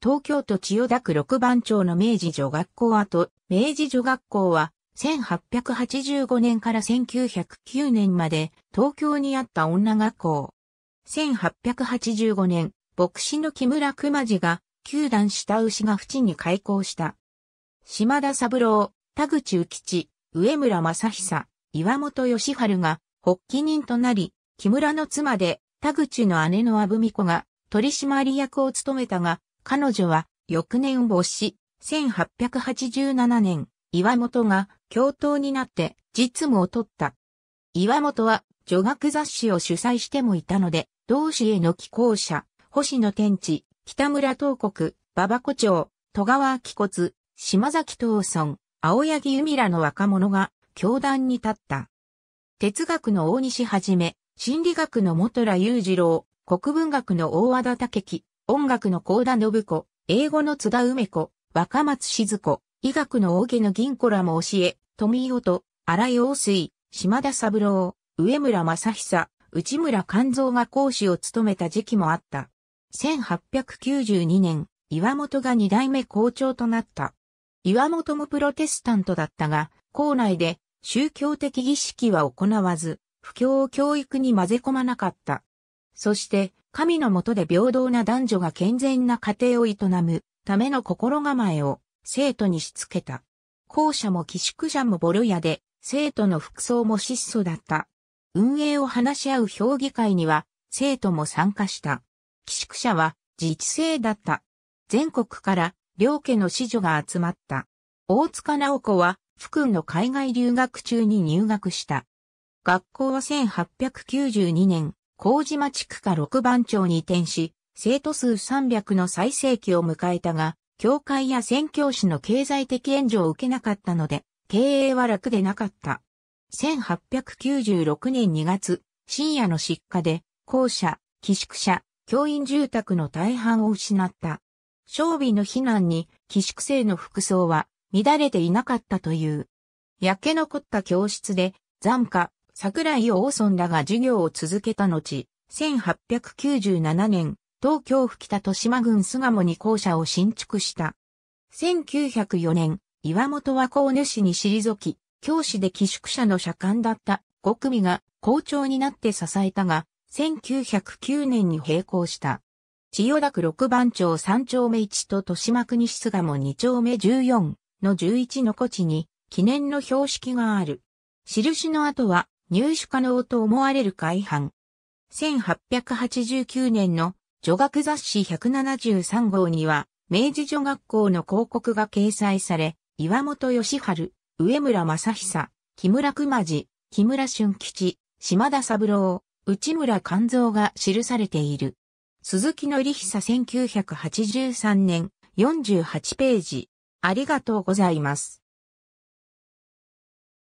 東京都千代田区六番町の明治女学校跡、明治女学校は、1885年から1909年まで東京にあった女学校。1885年、牧師の木村熊治が、九段下牛が淵に開校した。島田三郎、田口宇吉、上村正久、岩本義春が、発起人となり、木村の妻で、田口の姉の阿部美子が、取締役を務めたが、彼女は翌年没し、1887年、岩本が教頭になって実務を取った。岩本は女学雑誌を主催してもいたので、同志への寄稿者、星野天地、北村東国、馬場古町、戸川明骨、島崎東村、青柳由美らの若者が教壇に立った。哲学の大西はじめ、心理学の元良雄次郎、国文学の大和田武樹、音楽の高田信子、英語の津田梅子、若松静子、医学の大毛の銀子らも教え、富音、荒井王水、島田三郎、上村正久、内村勘蔵が講師を務めた時期もあった。1892年、岩本が二代目校長となった。岩本もプロテスタントだったが、校内で宗教的儀式は行わず、不教を教育に混ぜ込まなかった。そして、神のもとで平等な男女が健全な家庭を営むための心構えを生徒にしつけた。校舎も寄宿舎もボロ屋で、生徒の服装も質素だった。運営を話し合う評議会には、生徒も参加した。寄宿舎は自治制だった。全国から両家の子女が集まった。大塚直子は、福君の海外留学中に入学した。学校は1892年、麹町区下6番町に移転し、生徒数300の最盛期を迎えたが、教会や宣教師の経済的援助を受けなかったので、経営は楽でなかった。1896年2月、深夜の失火で、校舎、寄宿舎、教員住宅の大半を失った。装備の避難に寄宿生の服装は乱れていなかったという。焼け残った教室で残花、桜井王村らが授業を続けた後、1897年、東京府北豊島郡巣鴨に校舎を新築した。1904年、岩本は高主に退き、教師で寄宿舎の社官だった5組が校長になって支えたが、1909年に閉校した。千代田区六番町三丁目一と豊島区西巣鴨二丁目十四の十一の地に記念の標識がある。印の後は入手可能と思われる改版。1889年の女学雑誌173号には、明治女学校の広告が掲載され、岩本義春、上村正久、木村熊次、木村俊吉、島田三郎、内村勘蔵が記されている。鈴木のりひさ1983年48ページ。ありがとうございます。